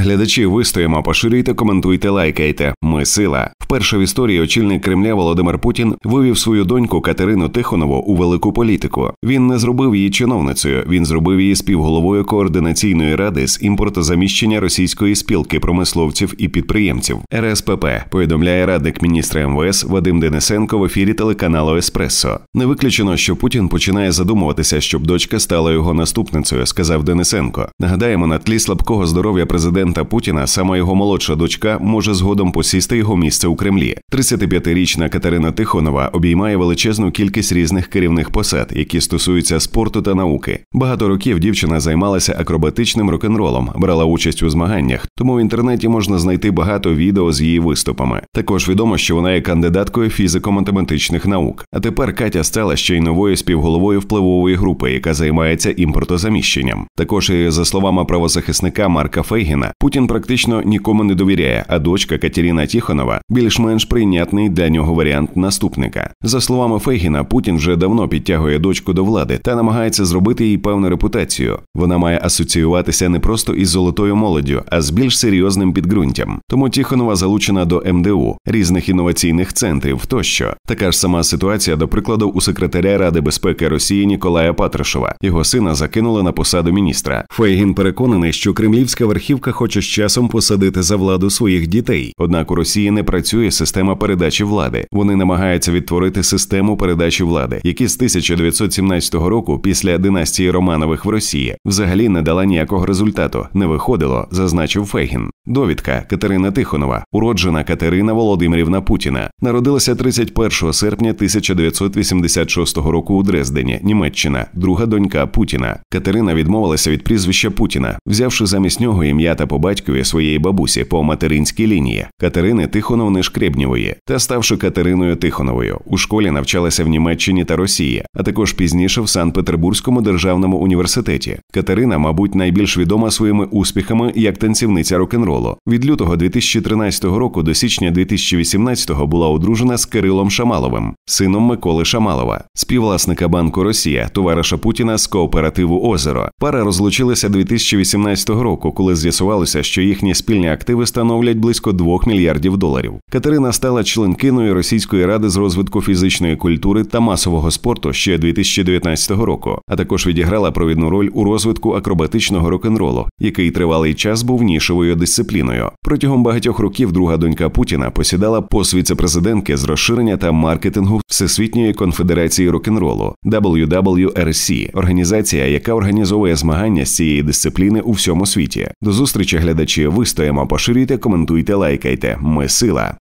Глядачі ви стоїмо, поширюйте, коментуйте, лайкайте. Ми сила. Вперше в історії очільник Кремля Володимир Путін вивів свою доньку Катерину Тихонову у велику політику. Він не зробив її чиновницею, він зробив її співголовою координаційної ради з імпортозаміщення російської спілки промисловців і підприємців РСПП. Повідомляє радник міністра МВС Вадим Денисенко в ефірі телеканалу Еспресо. Не виключено, що Путін починає задумуватися, щоб дочка стала його наступницею, сказав Денисенко. Нагадаємо, на тлі слабкого здоров'я президента Путіна сама його молодша дочка може згодом посісти його місце у Кремлі. 35-річна Катерина Тихонова обіймає величезну кількість різних керівних посад, які стосуються спорту та науки. Багато років дівчина займалася акробатичним рок-н-ролом, брала участь у змаганнях, тому в інтернеті можна знайти багато відео з її виступами. Також відомо, що вона є кандидаткою фізико-математичних наук. А тепер Катя стала ще й новою співголовою впливової групи, яка займається імпортозаміщенням. Також і е, за словами правозахисника Марка Фейгіна, Путін практично нікому не довіряє, а дочка Катерина Тіхонова більш більш-менш прийнятний для нього варіант наступника. За словами Фейгіна, Путін вже давно підтягує дочку до влади та намагається зробити їй певну репутацію. Вона має асоціюватися не просто із золотою молоддю, а з більш серйозним підґрунтям. Тому Тіхонова залучена до МДУ, різних інноваційних центрів тощо. Така ж сама ситуація, до прикладу, у секретаря Ради безпеки Росії Ніколая Патрушева. Його сина закинули на посаду міністра. Фейгін переконаний, що кремлівська верхівка хоче з часом посадити за владу своїх дітей, однак у Росії не працює працює система передачі влади. Вони намагаються відтворити систему передачі влади, які з 1917 року, після династії Романових в Росії, взагалі не дала ніякого результату, не виходило, зазначив Фегін. Довідка Катерина Тихонова, уроджена Катерина Володимирівна Путіна, народилася 31 серпня 1986 року у Дрездені, Німеччина, друга донька Путіна. Катерина відмовилася від прізвища Путіна, взявши замість нього ім'я та по батькові своєї бабусі по материнській лінії. Катерини Тихонов не Ірини Шкребнєвої та ставши Катериною Тихоновою. У школі навчалася в Німеччині та Росії, а також пізніше в Санкт-Петербурзькому державному університеті. Катерина, мабуть, найбільш відома своїми успіхами як танцівниця рок-н-ролу. Від лютого 2013 року до січня 2018 була одружена з Кирилом Шамаловим, сином Миколи Шамалова, співвласника банку Росія, товариша Путіна з кооперативу Озеро. Пара розлучилася 2018 року, коли з'ясувалося, що їхні спільні активи становлять близько 2 мільярдів доларів. Катерина стала членкиною Російської ради з розвитку фізичної культури та масового спорту ще 2019 року, а також відіграла провідну роль у розвитку акробатичного рок-н-ролу, який тривалий час був нішовою дисципліною. Протягом багатьох років друга донька Путіна посідала пост віцепрезидентки з розширення та маркетингу Всесвітньої конфедерації рок-н-ролу WWRC – організація, яка організовує змагання з цієї дисципліни у всьому світі. До зустрічі глядачі вистоїмо, поширюйте, коментуйте, лайкайте. Ми сила.